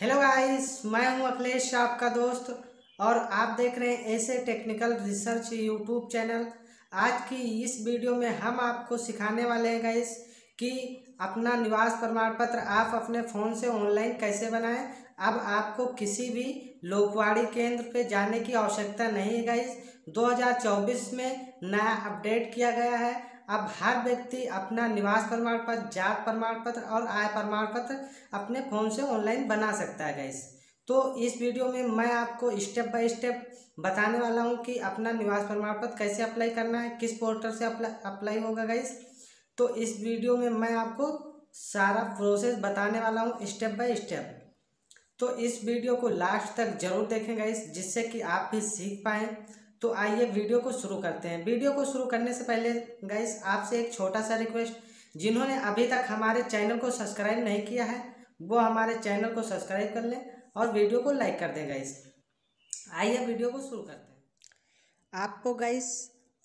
Hello guys मैं हूं अखिलेश आपका दोस्त और आप देख रहे हैं ऐसे टेक्निकल रिसर्च यूट्यूब चैनल आज की इस वीडियो में हम आपको सिखाने वाले हैं गाइस कि अपना निवास प्रमाण पत्र आप अपने फ़ोन से ऑनलाइन कैसे बनाएं अब आपको किसी भी लोकवाड़ी केंद्र पे जाने की आवश्यकता नहीं है गाइस 2024 में नया अपडेट किया गया है अब हर व्यक्ति अपना निवास प्रमाण पत्र जात प्रमाण पत्र और आय प्रमाण पत्र अपने फ़ोन से ऑनलाइन बना सकता है गैस तो इस वीडियो में मैं आपको स्टेप बाय स्टेप बताने वाला हूँ कि अपना निवास प्रमाण पत्र कैसे अप्लाई करना है किस पोर्टल से अप्लाई अप्लाई होगा गैस तो इस वीडियो में मैं आपको सारा प्रोसेस बताने वाला हूँ स्टेप बाय स्टेप तो इस वीडियो को लास्ट तक जरूर देखें गाइस जिससे कि आप भी सीख पाएँ तो आइए वीडियो को शुरू करते हैं वीडियो को शुरू करने से पहले गाइस आपसे एक छोटा सा रिक्वेस्ट जिन्होंने अभी तक हमारे चैनल को सब्सक्राइब नहीं किया है वो हमारे चैनल को सब्सक्राइब कर लें और वीडियो को लाइक कर दें गाइस आइए वीडियो को शुरू करते हैं आपको गाइस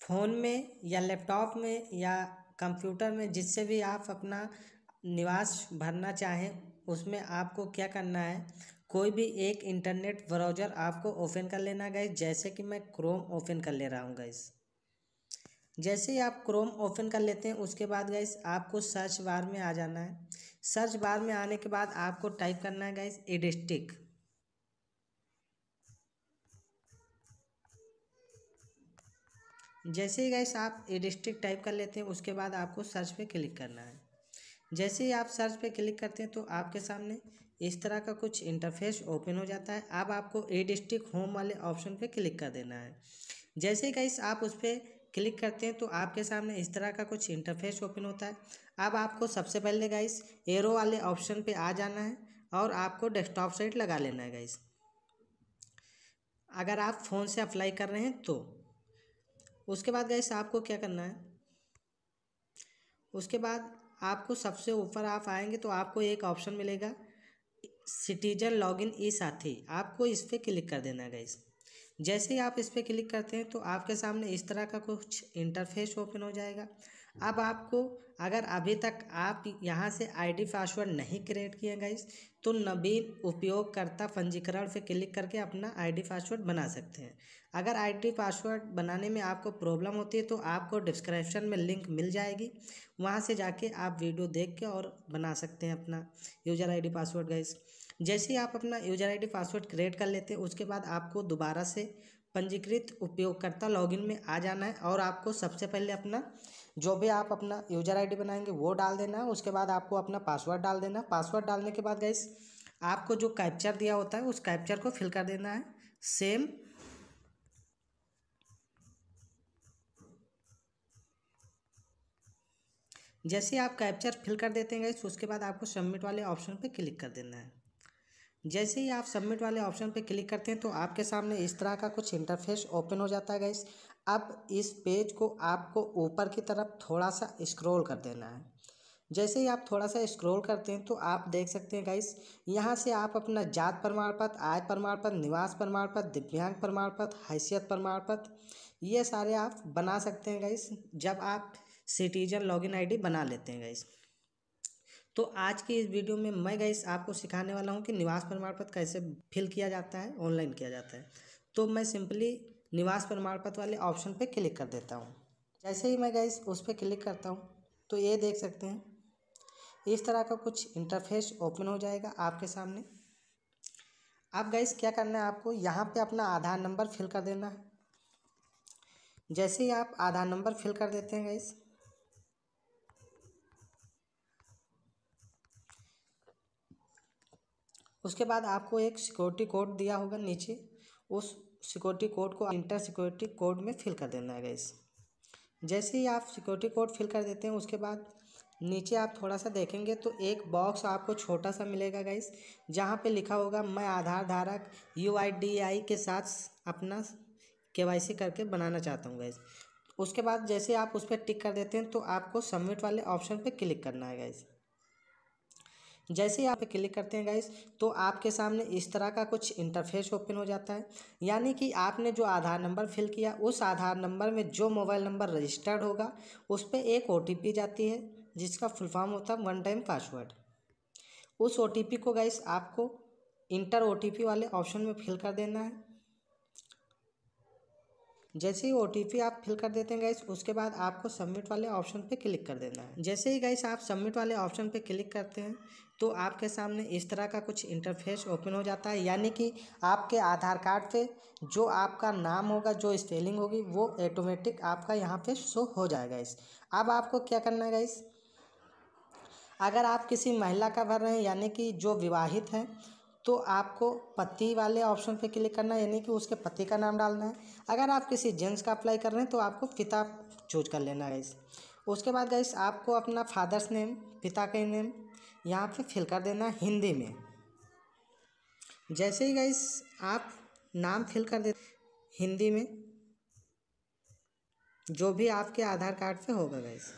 फ़ोन में या लैपटॉप में या कंप्यूटर में जिससे भी आप अपना निवास भरना चाहें उसमें आपको क्या करना है कोई भी एक इंटरनेट ब्राउज़र आपको ओपन कर लेना गाइस जैसे कि मैं क्रोम ओपन कर ले रहा हूँ गाइस जैसे ही आप क्रोम ओपन कर लेते हैं उसके बाद गाइस आपको सर्च बार में आ जाना है सर्च बार में आने के बाद आपको टाइप करना है गाइस एडिस्टिक जैसे ही गाइस आप एडिस्टिक टाइप कर लेते हैं उसके बाद आपको सर्च पे क्लिक करना है जैसे ही आप सर्च पे क्लिक करते हैं तो आपके सामने इस तरह का कुछ इंटरफेस ओपन हो जाता है अब आपको एड स्टिक होम वाले ऑप्शन पे क्लिक कर देना है जैसे ही गाइस आप उस पर क्लिक करते हैं तो आपके सामने इस तरह का कुछ इंटरफेस ओपन होता है अब आपको सबसे पहले गाइस एरो वाले ऑप्शन पे आ जाना है और आपको डेस्कटॉप साइट लगा लेना है गाइस अगर आप फ़ोन से अप्लाई कर रहे हैं तो उसके बाद गाइस आपको क्या करना है उसके बाद आपको सबसे ऊपर आप आएंगे तो आपको एक ऑप्शन मिलेगा सिटीजन लॉगिन ई साथी आपको इस पर क्लिक कर देना गाइस जैसे ही आप इस पर क्लिक करते हैं तो आपके सामने इस तरह का कुछ इंटरफेस ओपन हो जाएगा अब आपको अगर अभी तक आप यहाँ से आईडी पासवर्ड नहीं क्रिएट किए गाइस तो नवीन उपयोगकर्ता पंजीकरण पे क्लिक करके अपना आईडी पासवर्ड बना सकते हैं अगर आईडी पासवर्ड बनाने में आपको प्रॉब्लम होती है तो आपको डिस्क्रिप्शन में लिंक मिल जाएगी वहाँ से जाके आप वीडियो देख के और बना सकते हैं अपना यूज़र डी पासवर्ड गाइस जैसे ही आप अपना यूज़र डी पासवर्ड क्रिएट कर लेते हैं उसके बाद आपको दोबारा से पंजीकृत उपयोगकर्ता लॉगिन में आ जाना है और आपको सबसे पहले अपना जो भी आप अपना यूजर आईडी बनाएंगे वो डाल देना उसके बाद आपको अपना पासवर्ड डाल देना पासवर्ड डालने के बाद गैस आपको जो कैप्चर दिया होता है उस कैप्चर को फिल कर देना है सेम जैसे आप कैप्चर फिल कर देते हैं गैस उसके बाद आपको सबमिट वाले ऑप्शन पर क्लिक कर देना है जैसे ही आप सबमिट वाले ऑप्शन पर क्लिक करते हैं तो आपके सामने इस तरह का कुछ इंटरफेस ओपन हो जाता है गैस अब इस पेज को आपको ऊपर की तरफ थोड़ा सा स्क्रॉल कर देना है जैसे ही आप थोड़ा सा स्क्रॉल करते हैं तो आप देख सकते हैं गाइस यहाँ से आप अपना जात प्रमाण पत्र आय प्रमाण पत्र निवास प्रमाण पत्र दिव्यांग प्रमाण पत्र हैसियत प्रमाण पत्र ये सारे आप बना सकते हैं गाइस जब आप सिटीजन लॉगिन आईडी बना लेते हैं गाइस तो आज की इस वीडियो में मैं गई आपको सिखाने वाला हूँ कि निवास प्रमाण पत्र कैसे फिल किया जाता है ऑनलाइन किया जाता है तो मैं सिंपली निवास प्रमाण पत्र वाले ऑप्शन पर क्लिक कर देता हूँ जैसे ही मैं गई उस पर क्लिक करता हूँ तो ये देख सकते हैं इस तरह का कुछ इंटरफेस ओपन हो जाएगा आपके सामने आप गाइस क्या करना है आपको यहाँ पे अपना आधार नंबर फिल कर देना है जैसे ही आप आधार नंबर फिल कर देते हैं गाइस उसके बाद आपको एक सिक्योरिटी कोड दिया होगा नीचे उस सिक्योरिटी कोड को इंटर सिक्योरिटी कोड में फिल कर देना है गैस जैसे ही आप सिक्योरिटी कोड फिल कर देते हैं उसके बाद नीचे आप थोड़ा सा देखेंगे तो एक बॉक्स आपको छोटा सा मिलेगा गाइस जहाँ पे लिखा होगा मैं आधार धारक यू के साथ अपना के करके बनाना चाहता हूँ गैस उसके बाद जैसे आप उस पर टिक कर देते हैं तो आपको सबमिट वाले ऑप्शन पर क्लिक करना है गैस जैसे ही आप क्लिक करते हैं गाइस तो आपके सामने इस तरह का कुछ इंटरफेस ओपन हो जाता है यानी कि आपने जो आधार नंबर फिल किया उस आधार नंबर में जो मोबाइल नंबर रजिस्टर्ड होगा उस पर एक ओ जाती है जिसका फुल फॉर्म होता है वन टाइम पासवर्ड उस ओ को गाइस आपको इंटर ओ वाले ऑप्शन में फिल कर देना है जैसे ही ओ आप फिल कर देते हैं गाइस उसके बाद आपको सबमिट वाले ऑप्शन पे क्लिक कर देना है जैसे ही गाइस आप सबमिट वाले ऑप्शन पे क्लिक करते हैं तो आपके सामने इस तरह का कुछ इंटरफेस ओपन हो जाता है यानी कि आपके आधार कार्ड पे जो आपका नाम होगा जो स्पेलिंग होगी वो ऑटोमेटिक आपका यहाँ पे शो हो जाएगा इस अब आपको क्या करना है गाइस अगर आप किसी महिला का भर रहे हैं यानी कि जो विवाहित हैं तो आपको पति वाले ऑप्शन पे क्लिक करना है यानी कि उसके पति का नाम डालना है अगर आप किसी जेंट्स का अप्लाई कर रहे हैं तो आपको पिता चूज कर लेना है उसके बाद गई आपको अपना फादर्स नेम पिता का नेम यहाँ पे फिल कर देना हिंदी में जैसे ही गई आप नाम फिल कर दे हिंदी में जो भी आपके आधार कार्ड पर होगा गाइस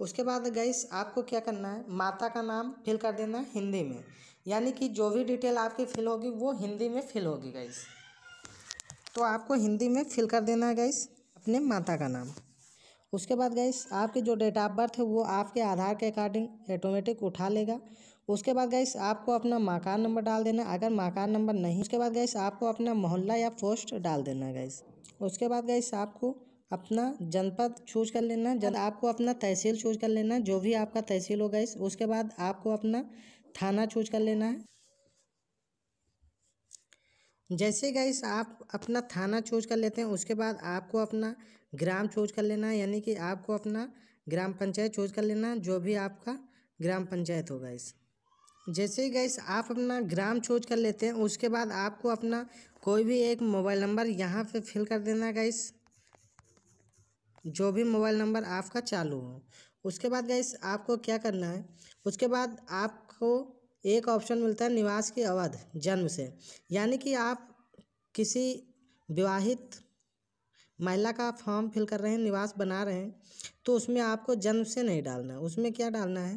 उसके बाद गैस आपको क्या करना है माता का नाम फिल कर देना है हिंदी में यानी कि जो भी डिटेल आपकी फिल होगी वो हिंदी में फिल होगी गैस तो आपको हिंदी में फिल कर देना है गैस अपने माता का नाम उसके बाद गैस आपके जो डेट ऑफ बर्थ है वो आपके आधार के अकॉर्डिंग ऑटोमेटिक उठा लेगा उसके बाद गैस आपको अपना मकान नंबर डाल देना अगर मकान नंबर नहीं उसके बाद गैस आपको अपना मोहल्ला या पोस्ट डाल देना गैस उसके बाद गैस आपको अपना जनपद चूज कर लेना जन हाँ। आपको अपना तहसील चूज कर लेना जो भी आपका तहसील होगा इस उसके बाद आपको अपना थाना चूज कर लेना है जैसे गाइस आप अपना थाना चूज कर लेते हैं उसके बाद आपको अपना ग्राम चूज कर लेना है यानी कि आपको अपना ग्राम पंचायत चूज कर लेना जो भी आपका ग्राम पंचायत होगा इस जैसे ही गई आप अपना ग्राम चूज कर लेते हैं उसके बाद आपको अपना कोई भी एक मोबाइल नंबर यहाँ पे फिल कर देना है जो भी मोबाइल नंबर आपका चालू हो उसके बाद गैस आपको क्या करना है उसके बाद आपको एक ऑप्शन मिलता है निवास की अवध जन्म से यानी कि आप किसी विवाहित महिला का फॉर्म फिल कर रहे हैं निवास बना रहे हैं तो उसमें आपको जन्म से नहीं डालना है उसमें क्या डालना है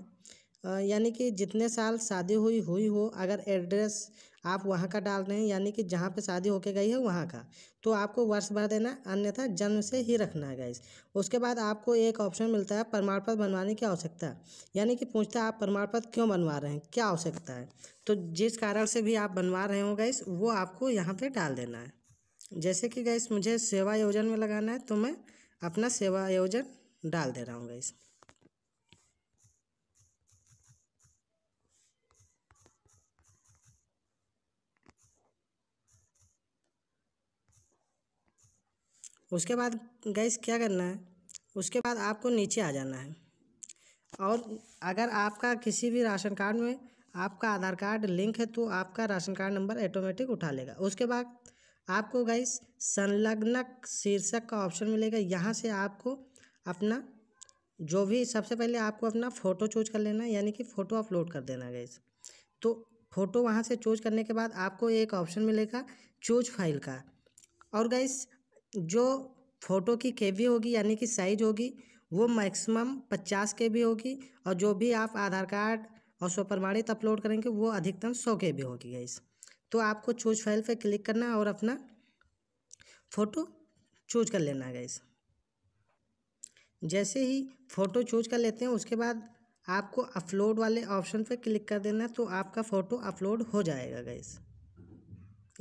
यानी कि जितने साल शादी हुई हुई हो अगर एड्रेस आप वहाँ का डाल रहे हैं यानी कि जहाँ पे शादी होके गई है वहाँ का तो आपको वर्ष भर देना अन्यथा जन्म से ही रखना है गाइस उसके बाद आपको एक ऑप्शन मिलता है प्रमाण पत्र बनवाने की आवश्यकता यानी कि पूछता है आप प्रमाण पत्र क्यों बनवा रहे हैं क्या आवश्यकता है तो जिस कारण से भी आप बनवा रहे हो गाइस वो आपको यहाँ पर डाल देना है जैसे कि गैस मुझे सेवा योजन में लगाना है तो मैं अपना सेवा योजन डाल दे रहा हूँ गैस उसके बाद गैस क्या करना है उसके बाद आपको नीचे आ जाना है और अगर आपका किसी भी राशन कार्ड में आपका आधार कार्ड लिंक है तो आपका राशन कार्ड नंबर ऑटोमेटिक उठा लेगा उसके बाद आपको गैस संलग्नक शीर्षक का ऑप्शन मिलेगा यहाँ से आपको अपना जो भी सबसे पहले आपको अपना फ़ोटो चूज कर लेना है यानी कि फ़ोटो अपलोड कर देना गैस तो फ़ोटो वहाँ से चूज करने के बाद आपको एक ऑप्शन मिलेगा चूज फाइल का और गैस जो फ़ोटो की के होगी यानी कि साइज होगी वो मैक्सिमम पचास के होगी और जो भी आप आधार कार्ड और स्वप्रमाणित अपलोड करेंगे वो अधिकतम सौ के होगी गाइस तो आपको चूज फाइल पे क्लिक करना है और अपना फ़ोटो चूज कर लेना है गाइस जैसे ही फ़ोटो चूज कर लेते हैं उसके बाद आपको अपलोड वाले ऑप्शन पे क्लिक कर देना है तो आपका फ़ोटो अपलोड हो जाएगा गाइस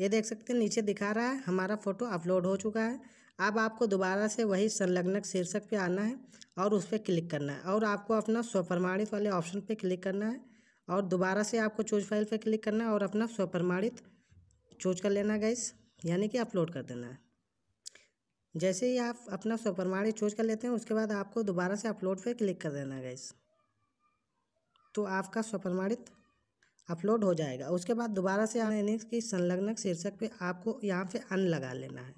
ये देख सकते हैं नीचे दिखा रहा है हमारा फ़ोटो अपलोड हो चुका है अब आपको दोबारा से वही संलग्नक शीर्षक पे आना है और उस पर क्लिक करना है और आपको अपना स्वप्रमाणित वाले ऑप्शन पे क्लिक करना है और दोबारा से आपको चूज फाइल पे क्लिक करना है और अपना स्वप्रमाणित चूज कर लेना गैस यानी कि अपलोड कर देना है जैसे ही आप अपना स्वप्रमाणित चूज कर लेते हैं उसके बाद आपको दोबारा से अपलोड पर क्लिक कर देना है गैस तो आपका स्वप्रमाणित अपलोड हो जाएगा उसके बाद दोबारा से अर्निंग्स की संलग्नक शीर्षक पे आपको यहाँ पे अन लगा लेना है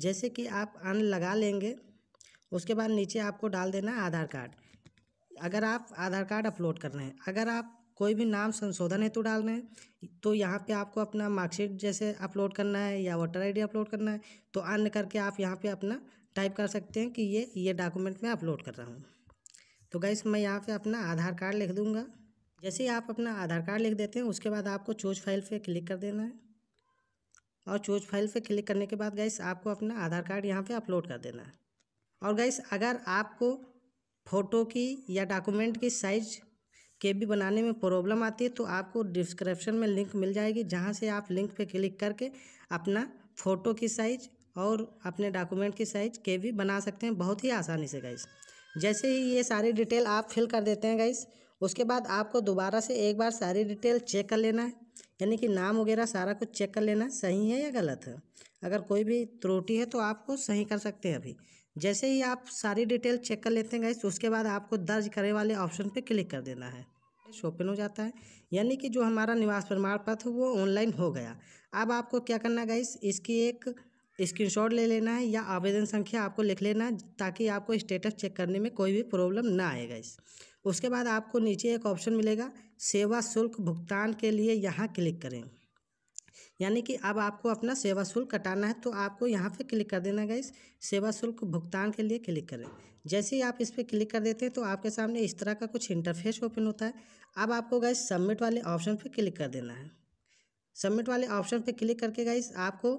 जैसे कि आप अन लगा लेंगे उसके बाद नीचे आपको डाल देना है आधार कार्ड अगर आप आधार कार्ड अपलोड कर रहे हैं अगर आप कोई भी नाम संशोधन हेतु डाल रहे हैं तो यहाँ पे आपको अपना मार्कशीट जैसे अपलोड करना है या वोटर आईडी अपलोड करना है तो अन्य करके आप यहाँ पे अपना टाइप कर सकते हैं कि ये ये डॉक्यूमेंट मैं अपलोड कर रहा हूँ तो गैस मैं यहाँ पे अपना आधार कार्ड लिख दूँगा जैसे ही आप अपना आधार कार्ड लिख देते हैं उसके बाद आपको चोज फाइल पे क्लिक कर देना है और चोज फाइल पे क्लिक करने के बाद गाइस आपको अपना आधार कार्ड यहाँ पे अपलोड कर देना है और गाइस अगर आपको फ़ोटो की या डॉक्यूमेंट की साइज के भी बनाने में प्रॉब्लम आती है तो आपको डिस्क्रिप्शन में लिंक मिल जाएगी जहाँ से आप लिंक पे क्लिक करके अपना फ़ोटो की साइज और अपने डॉक्यूमेंट की साइज के भी बना सकते हैं बहुत ही आसानी से गाइस जैसे ही ये सारी डिटेल आप फिल कर देते हैं गाइस उसके बाद आपको दोबारा से एक बार सारी डिटेल चेक कर लेना है यानी कि नाम वगैरह सारा कुछ चेक कर लेना सही है या गलत है अगर कोई भी त्रुटि है तो आपको सही कर सकते हैं अभी जैसे ही आप सारी डिटेल चेक कर लेते हैं गाइस तो उसके बाद आपको दर्ज करे वाले ऑप्शन पे क्लिक कर देना है ओपन हो जाता है यानी कि जो हमारा निवास प्रमाण पत्र वो ऑनलाइन हो गया अब आपको क्या करना गाइस इसकी एक स्क्रीनशॉट ले लेना है या आवेदन संख्या आपको लिख लेना है ताकि आपको स्टेटस चेक करने में कोई भी प्रॉब्लम ना आए गाइस उसके बाद आपको नीचे एक ऑप्शन मिलेगा सेवा शुल्क भुगतान के लिए यहाँ क्लिक करें यानी कि अब आपको अपना सेवा शुल्क कटाना है तो आपको यहाँ पे क्लिक कर देना गाइस सेवा शुल्क भुगतान के लिए क्लिक करें जैसे ही आप इस पर क्लिक कर देते हैं तो आपके सामने इस तरह का कुछ इंटरफेस ओपन होता है अब आपको गाइस सबमिट वाले ऑप्शन पर क्लिक कर देना है सबमिट वाले ऑप्शन पर क्लिक करके गाइस आपको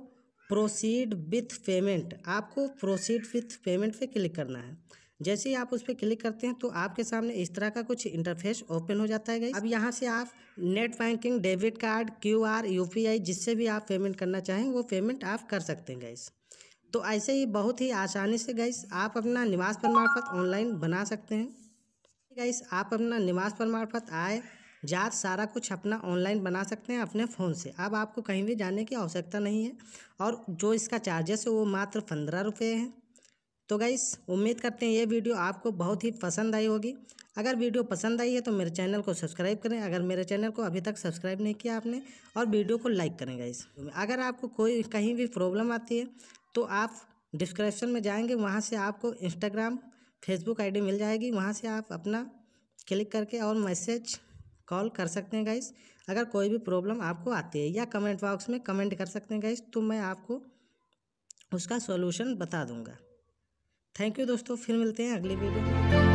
प्रोसीड विथ पेमेंट आपको प्रोसीड विथ पेमेंट पे क्लिक करना है जैसे ही आप उस पर क्लिक करते हैं तो आपके सामने इस तरह का कुछ इंटरफेस ओपन हो जाता है गई अब यहाँ से आप net banking debit card Q R जिससे भी आप पेमेंट करना चाहें वो पेमेंट आप कर सकते हैं गैस तो ऐसे ही बहुत ही आसानी से गैस आप अपना निवास प्रमाण पत्र ऑनलाइन बना सकते हैं गैस आप अपना निवास प्रमाण पत्र आए जात सारा कुछ अपना ऑनलाइन बना सकते हैं अपने फ़ोन से अब आपको कहीं भी जाने की आवश्यकता नहीं है और जो इसका चार्जेस है वो मात्र पंद्रह रुपये है तो गाइस उम्मीद करते हैं ये वीडियो आपको बहुत ही पसंद आई होगी अगर वीडियो पसंद आई है तो मेरे चैनल को सब्सक्राइब करें अगर मेरे चैनल को अभी तक सब्सक्राइब नहीं किया आपने और वीडियो को लाइक करें गाइस अगर आपको कोई कहीं भी प्रॉब्लम आती है तो आप डिस्क्रिप्शन में जाएंगे वहाँ से आपको इंस्टाग्राम फेसबुक आईडी मिल जाएगी वहाँ से आप अपना क्लिक करके और मैसेज कॉल कर सकते हैं गाइस अगर कोई भी प्रॉब्लम आपको आती है या कमेंट बॉक्स में कमेंट कर सकते हैं गाइस तो मैं आपको उसका सॉल्यूशन बता दूंगा थैंक यू दोस्तों फिर मिलते हैं अगले वीडियो में